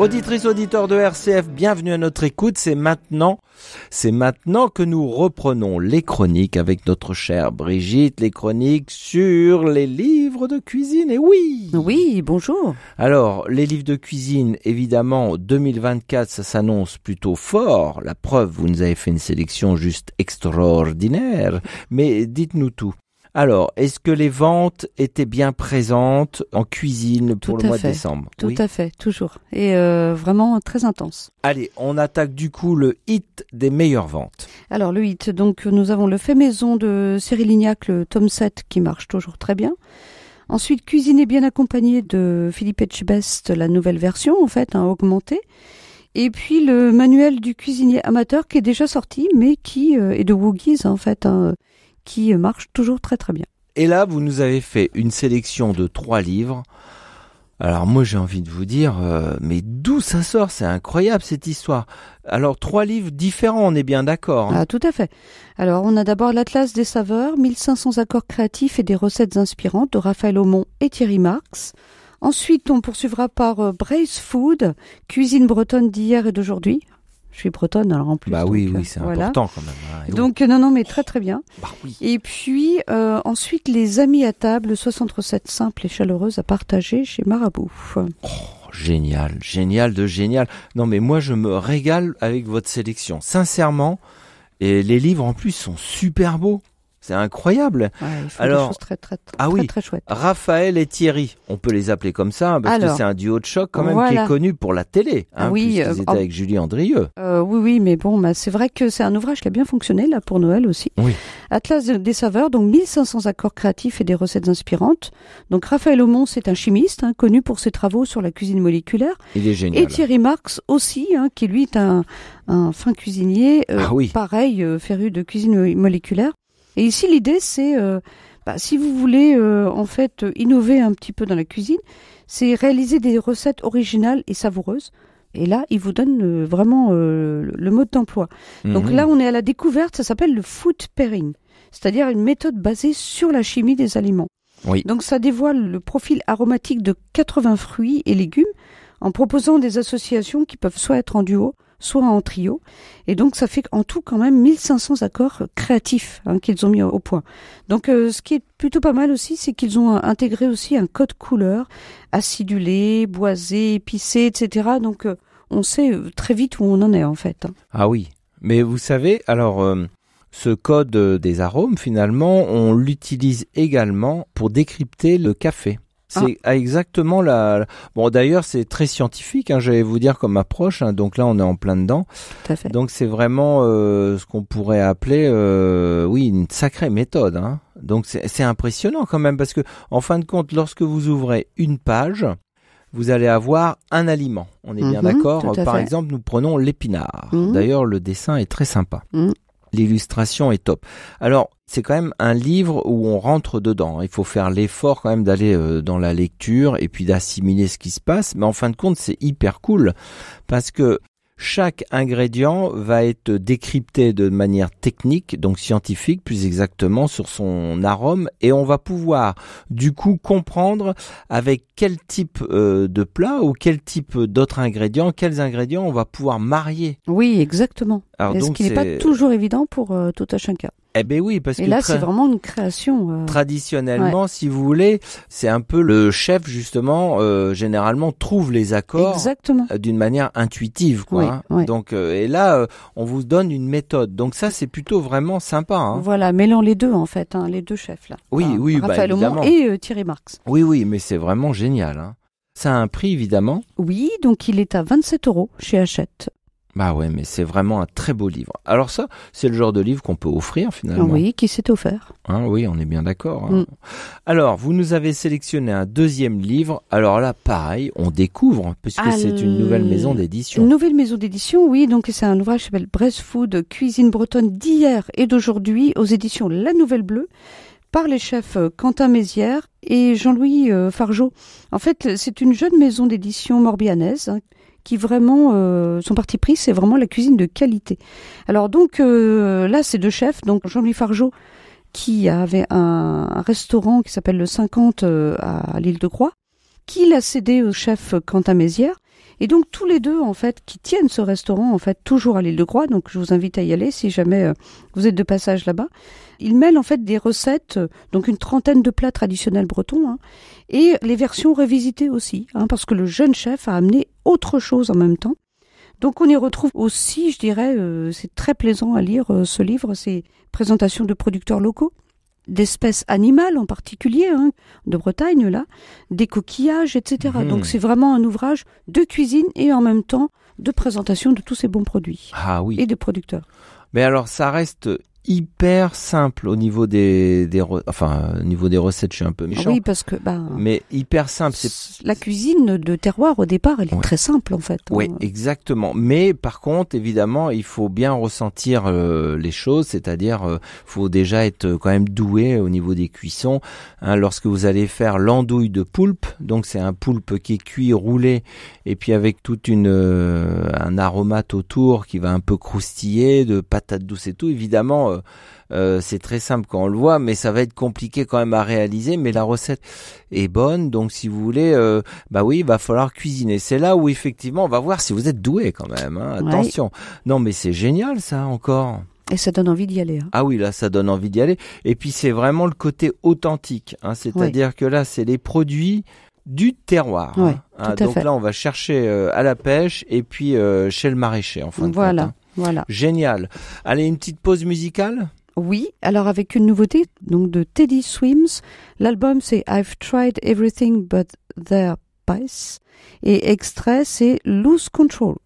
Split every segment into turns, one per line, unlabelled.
Auditrice, auditeurs de RCF, bienvenue à notre écoute. C'est maintenant, c'est maintenant que nous reprenons les chroniques avec notre chère Brigitte, les chroniques sur les livres de cuisine. Et oui! Oui, bonjour. Alors, les livres de cuisine, évidemment, 2024, ça s'annonce plutôt fort. La preuve, vous nous avez fait une sélection juste extraordinaire. Mais dites-nous tout. Alors, est-ce que les ventes étaient bien présentes en cuisine pour le mois de décembre Tout à
fait, toujours. Et euh, vraiment très intense.
Allez, on attaque du coup le hit des meilleures ventes.
Alors, le hit, donc nous avons le fait maison de Cyril Lignac, le tome 7, qui marche toujours très bien. Ensuite, cuisiner bien accompagné de Philippe Etchebest, la nouvelle version en fait, hein, augmentée. Et puis le manuel du cuisinier amateur qui est déjà sorti, mais qui euh, est de Woogies en fait. Hein qui marche toujours très très bien.
Et là, vous nous avez fait une sélection de trois livres. Alors moi j'ai envie de vous dire, euh, mais d'où ça sort C'est incroyable cette histoire. Alors trois livres différents, on est bien d'accord. Hein. ah,
tout à fait. Alors on a d'abord l'Atlas des saveurs, 1500 accords créatifs et des recettes inspirantes de Raphaël Aumont et Thierry Marx. Ensuite, on poursuivra par euh, Brace Food, cuisine bretonne d'hier et d'aujourd'hui, je suis bretonne, alors en plus. Bah oui, oui, euh, c'est important quand même. Hein, donc, non, non, mais très, très bien. Bah et puis, euh, ensuite, les amis à table, 67 recettes simples et chaleureuses à partager chez Marabout. Oh,
génial, génial de génial. Non, mais moi, je me régale avec votre sélection. Sincèrement, et les livres en plus sont super beaux. C'est incroyable. très, très, ah oui, très, Raphaël et Thierry, on peut les appeler comme ça, parce que c'est un duo de choc quand même qui est connu pour la télé. Hein, oui, euh, oh. avec Julie Andrieux.
Euh, oui, oui, mais bon, bah, c'est vrai que c'est un ouvrage qui a bien fonctionné là pour Noël aussi. Atlas des saveurs, donc 1500 accords créatifs et des recettes inspirantes. Donc Raphaël Aumont, c'est un chimiste hein, connu pour ses travaux sur la cuisine moléculaire. Il est génial. Et Thierry Marx aussi, hein, qui lui est un, fin cuisinier, euh, ah pareil, féru de cuisine moléculaire. Et ici, l'idée, c'est, euh, bah, si vous voulez euh, en fait euh, innover un petit peu dans la cuisine, c'est réaliser des recettes originales et savoureuses. Et là, il vous donne vraiment le mode d'emploi. Donc mhm. là, on est à la découverte, ça s'appelle le food pairing, c'est-à-dire une méthode basée sur la chimie des aliments. Oui. Donc ça dévoile le profil aromatique de 80 fruits et légumes en proposant des associations qui peuvent soit être en duo, soit en trio. Et donc ça fait en tout quand même 1500 accords créatifs hein, qu'ils ont mis au point. Donc euh, ce qui est plutôt pas mal aussi, c'est qu'ils ont euh, intégré aussi un code couleur acidulé, boisé, épicé, etc. Donc euh, on sait très vite où on en est en fait. Hein.
Ah oui, mais vous savez, alors ce code des arômes finalement, on l'utilise également pour décrypter le café. Ah. C'est exactement la, Bon, d'ailleurs, c'est très scientifique, hein, j'allais vous dire, comme approche. Hein, donc là, on est en plein dedans. Tout à fait. Donc c'est vraiment euh, ce qu'on pourrait appeler, euh, oui, une sacrée méthode. Hein. Donc c'est impressionnant quand même, parce que, en fin de compte, lorsque vous ouvrez une page, vous allez avoir un aliment. On est bien mhm, d'accord Par exemple, nous prenons l'épinard. Mhm. D'ailleurs, le dessin est très sympa. Mhm. L'illustration est top. Alors, c'est quand même un livre où on rentre dedans. Il faut faire l'effort quand même d'aller euh, dans la lecture et puis d'assimiler ce qui se passe. Mais en fin de compte, c'est hyper cool parce que chaque ingrédient va être décrypté de manière technique, donc scientifique plus exactement, sur son arôme et on va pouvoir du coup comprendre avec quel type euh, de plat ou quel type d'autres ingrédients, quels ingrédients on va pouvoir marier. Oui,
exactement.
ce qui n'est pas toujours
évident pour euh, tout à.
Eh ben oui, parce et là c'est vraiment
une création. Euh.
Traditionnellement, si vous voulez, c'est un peu le chef justement euh, généralement trouve les accords euh, d'une manière intuitive, quoi. Hein. Donc et là, on vous donne une méthode. Donc ça, c'est plutôt vraiment sympa. Hein.
Voilà, mêlant les deux en fait, hein, les deux chefs là. Oui,
oui, Raphaël bah, et Thierry Marx. Oui, oui, mais c'est vraiment génial. Ça a un prix évidemment.
Oui, donc il est à 27 euros chez Hachette.
Bah ouais, mais c'est vraiment un très beau livre. Alors ça, c'est le genre de livre qu'on peut offrir finalement. Oui,
qui s'est offert.
Hein, oui, on est bien d'accord. Hein. Mm. Alors, vous nous avez sélectionné un deuxième livre. Alors là, pareil, on découvre, puisque c'est une nouvelle maison d'édition.
Une nouvelle maison d'édition, oui. Donc c'est un ouvrage qui s'appelle Breast Food, Cuisine bretonne d'hier et d'aujourd'hui aux éditions La Nouvelle Bleue par les chefs euh, Quentin Mézières et Jean-Louis euh, Fargeau. En fait, c'est une jeune maison d'édition morbihanaise hein, qui vraiment, euh, sont son parti pris, c'est vraiment la cuisine de qualité. Alors donc euh, là, ces deux chefs, donc Jean-Louis Fargeau, qui avait un, restaurant qui s'appelle le 50 euh, à l'île de Croix, qui l'a cédé au chef Quentin Mézières. Et donc tous les deux, en fait, qui tiennent ce restaurant, en fait, toujours à l'île de Croix, donc je vous invite à y aller si jamais vous êtes de passage là-bas, ils mêlent en fait des recettes, donc une trentaine de plats traditionnels bretons, hein, et les versions révisitées aussi, hein, parce que le jeune chef a amené autre chose en même temps. Donc on y retrouve aussi, je dirais, euh, c'est très plaisant à lire euh, ce livre, ces présentations de producteurs locaux, d'espèces animales en particulier, hein, de Bretagne là, des coquillages, etc. Mhm. Donc c'est vraiment un ouvrage de cuisine et en même temps de présentation de tous ces bons produits ah, oui. et de producteurs.
Mais alors ça reste hyper simple au niveau des, des enfin au niveau des recettes je suis un peu ah méchant oui parce que bah, mais hyper simple c'est
la cuisine de terroir au départ elle est très simple en fait hein. oui
exactement mais par contre évidemment il faut bien ressentir euh, les choses c'est-à-dire euh, faut déjà être euh, quand même doué au niveau des cuissons hein, lorsque vous allez faire l'andouille de poulpe donc c'est un poulpe qui est cuit roulé et puis avec toute une un aromate autour qui va un peu croustiller de patates douces et tout évidemment euh, euh, c'est très simple quand on le voit, mais ça va être compliqué quand même à réaliser. Mais la recette est bonne, donc si vous voulez, euh, bah oui, il va falloir cuisiner. C'est là où effectivement, on va voir si vous êtes doué quand même. Hein. Attention. Non, mais c'est génial ça encore.
Et ça donne envie d'y aller. Hein.
Ah oui, là, ça donne envie d'y aller. Et puis c'est vraiment le côté authentique, hein. c'est-à-dire que là, c'est les produits du terroir. Ah, donc là, on va chercher à la pêche et puis chez le maraîcher, en fin Voilà. Voilà. Génial. Allez, une petite pause musicale oui, alors avec une nouveauté
donc de Teddy Swims. L'album c'est I've Tried Everything But Their spice et extrait c'est Lose Control.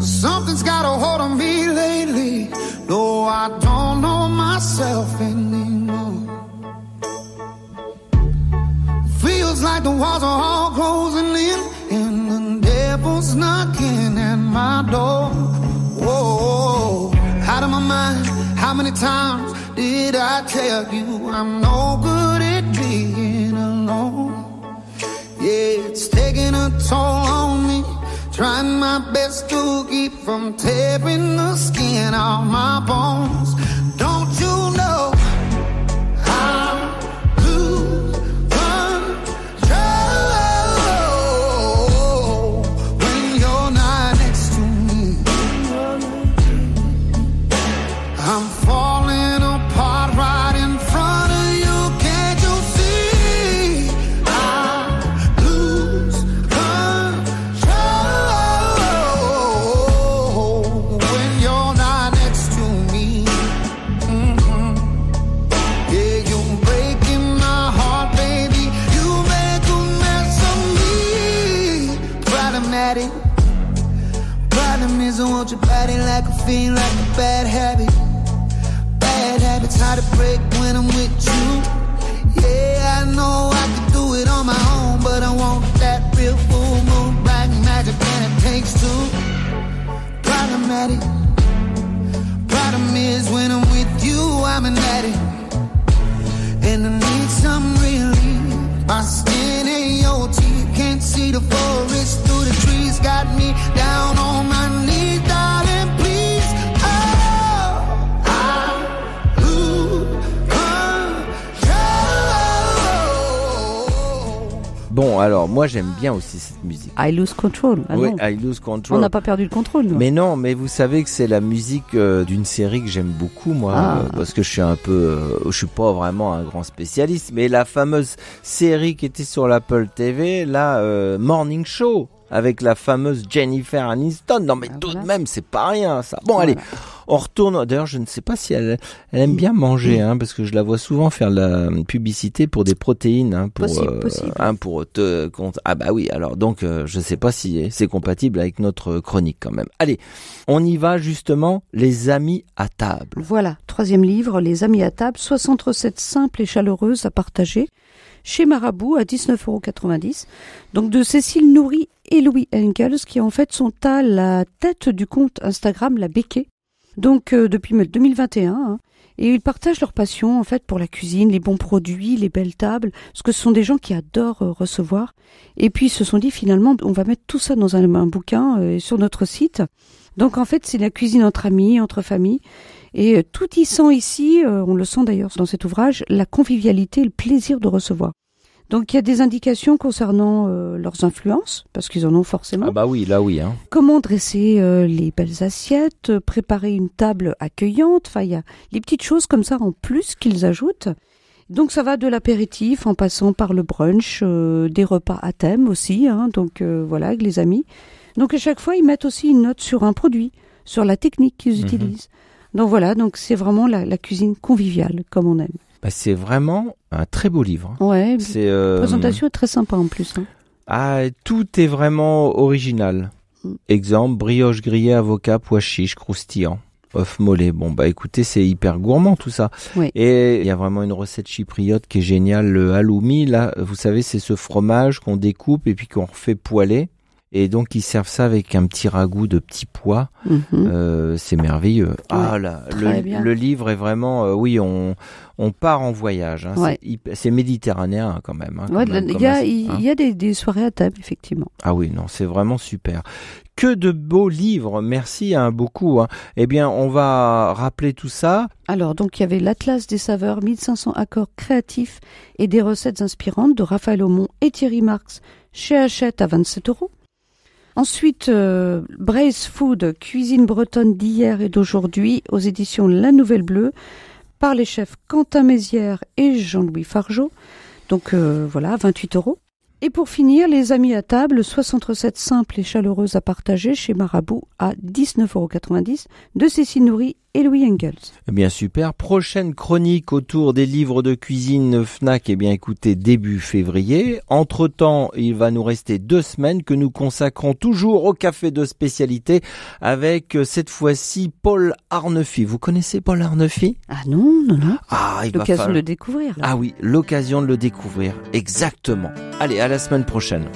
Something's got a hold on me lately. I don't know myself anymore. Feels like the walls are many times did I tell you I'm no good at being alone? Yeah, it's taking a toll on me. Trying my best to keep from tearing the skin off my bones. eyes. I want your body like a fiend, like a bad habit. Bad habits hard to break when I'm with you. Yeah, I know I can do it on my own, but I want that real full moon, black magic, and it takes two. Problematic. Problem is when I'm with you, I'm an addict, and I need some relief. My skin ain't your teeth, can't see the forest through the trees, got me down on my knees.
Bon, alors moi j'aime bien aussi cette musique. I Lose Control. Ah I Lose Control. On n'a pas perdu le contrôle. Mais non, mais vous savez que c'est la musique euh, d'une série que j'aime beaucoup moi, ah. euh, parce que je suis un peu, euh, je suis pas vraiment un grand spécialiste, mais la fameuse série qui était sur l'Apple TV, la Morning Show avec la fameuse Jennifer Aniston. Non, mais ah, tout de même, c'est pas rien, ça. Bon, allez, on retourne. D'ailleurs, je ne sais pas si elle, elle aime bien manger, hein, parce que je la vois souvent faire la publicité pour des protéines, hein, pour, possible, euh, possible. Hein, pour Ah bah oui. Alors donc, euh, je ne sais pas si c'est compatible avec notre chronique quand même. Allez, on y va justement. Les amis à table.
Voilà, troisième livre, Les amis à table, 60 recettes simples et chaleureuses à partager chez Marabout à 19,90 euros. Donc de Cécile Nourri et Louis Engels qui en fait sont à la tête du compte Instagram La Béquée, donc euh, depuis 2021. Hein, et ils partagent leur passion en fait pour la cuisine, les bons produits, les belles tables, Ce que ce sont des gens qui adorent euh, recevoir. Et puis ils se sont dit finalement on va mettre tout ça dans un, bouquin euh, sur notre site. Donc en fait c'est la cuisine entre amis, entre familles. Et euh, tout y sent ici, on le sent d'ailleurs dans cet ouvrage, la convivialité le plaisir de recevoir. Donc il y a des indications concernant euh, leurs influences, parce qu'ils en ont forcément. Ah bah oui, là oui. Hein. Comment dresser euh, les belles assiettes, euh, préparer une table accueillante, enfin il y a les petites choses comme ça en plus qu'ils ajoutent. Donc ça va de l'apéritif en passant par le brunch, des repas à thème aussi, hein, donc voilà, avec les amis. Donc à chaque fois, ils mettent aussi une note sur un produit, sur la technique qu'ils mhm. utilisent. Donc voilà, donc c'est vraiment la cuisine conviviale, comme on aime.
Bah, c'est vraiment un très beau livre. Hein. Ouais, euh, présentation
est très sympa en plus. Hein.
Ah, tout est vraiment original. Mm. Exemple brioche grillée, avocat, pois chiche, croustillant. œuf mollet. Bon bah écoutez, c'est hyper gourmand tout ça. Et il y a vraiment une recette chypriote qui est géniale, le halloumi. Là, vous savez, c'est ce fromage qu'on découpe et puis qu'on fait poêler. Et donc ils servent ça avec un petit ragoût de petits pois. Mhm. Euh, c'est merveilleux. ah là, le, livre est vraiment, euh, oui, on, part en voyage. Hein. C'est méditerranéen hein, quand même. Hein, ben, il y
a, des, des, soirées à table
effectivement. Ah oui, non, c'est vraiment super. Que de beaux livres, merci beaucoup. Eh bien, on va rappeler tout ça.
Alors, donc, il y avait l'Atlas des saveurs, 1500 accords créatifs et des recettes inspirantes de Raphaël Aumont et Thierry Marx chez Hachette à 27 euros. Ensuite, euh, Braise Food, cuisine bretonne d'hier et d'aujourd'hui, aux éditions La Nouvelle Bleue, par les chefs Quentin Mézières et Jean-Louis Fargeau. Donc euh, voilà, 28 euros. Et pour finir, les amis à table, 60 recettes simples et chaleureuses à partager chez Marabout à 19,90 euros de Cécile Nourri et Louis Engels.
Eh bien super, prochaine chronique autour des livres de cuisine FNAC, eh bien écoutez, début février. Entre-temps, il va nous rester deux semaines que nous consacrons toujours au café de spécialité avec euh, cette fois-ci Paul Arnefi. Vous connaissez Paul Arnefi Ah non, non, non. Ah, l'occasion de le
découvrir. Ah
oui, l'occasion de le découvrir, exactement. Allez, à la semaine prochaine.